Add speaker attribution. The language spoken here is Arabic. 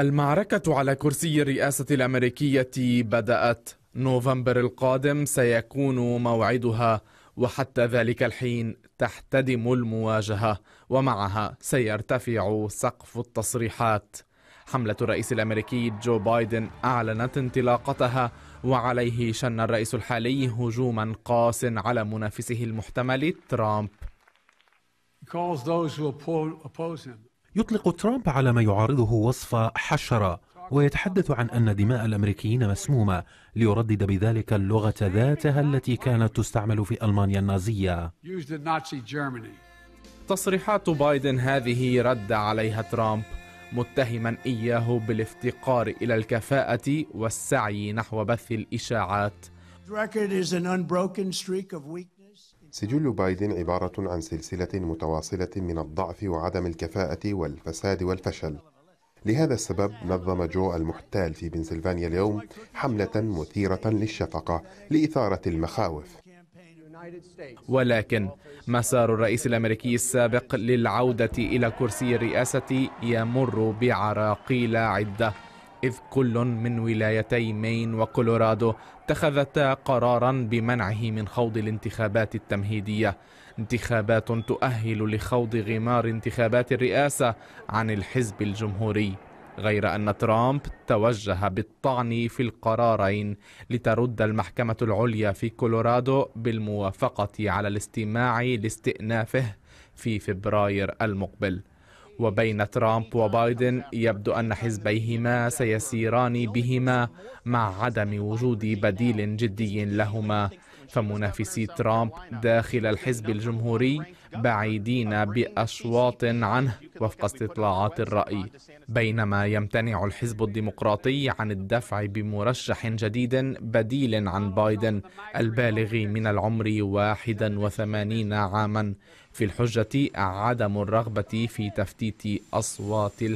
Speaker 1: المعركة على كرسي الرئاسة الأمريكية بدأت نوفمبر القادم سيكون موعدها وحتى ذلك الحين تحتدم المواجهة ومعها سيرتفع سقف التصريحات حملة الرئيس الأمريكي جو بايدن أعلنت انطلاقتها وعليه شن الرئيس الحالي هجوما قاس على منافسه المحتمل ترامب يطلق
Speaker 2: ترامب على ما يعارضه وصف حشرة ويتحدث عن أن دماء الأمريكيين مسمومة ليردد بذلك اللغة ذاتها التي كانت تستعمل في ألمانيا النازية
Speaker 1: تصريحات بايدن هذه رد عليها ترامب متهما إياه بالافتقار إلى الكفاءة والسعي نحو بث الإشاعات
Speaker 2: سجل بايدن عبارة عن سلسلة متواصلة من الضعف وعدم الكفاءة والفساد والفشل لهذا السبب نظم جو المحتال في بنسلفانيا اليوم حملة مثيرة للشفقة لإثارة المخاوف
Speaker 1: ولكن مسار الرئيس الامريكي السابق للعوده الى كرسي الرئاسه يمر بعراقيل عده إذ كل من ولايتي مين وكولورادو اتخذتا قرارا بمنعه من خوض الانتخابات التمهيدية انتخابات تؤهل لخوض غمار انتخابات الرئاسة عن الحزب الجمهوري غير أن ترامب توجه بالطعن في القرارين لترد المحكمة العليا في كولورادو بالموافقة على الاستماع لاستئنافه في فبراير المقبل وبين ترامب وبايدن يبدو أن حزبيهما سيسيران بهما مع عدم وجود بديل جدي لهما فمنافسي ترامب داخل الحزب الجمهوري بعيدين بأشواط عنه وفق استطلاعات الرأي بينما يمتنع الحزب الديمقراطي عن الدفع بمرشح جديد بديل عن بايدن البالغ من العمر 81 عاما في الحجة عدم الرغبة في تفتيت أصوات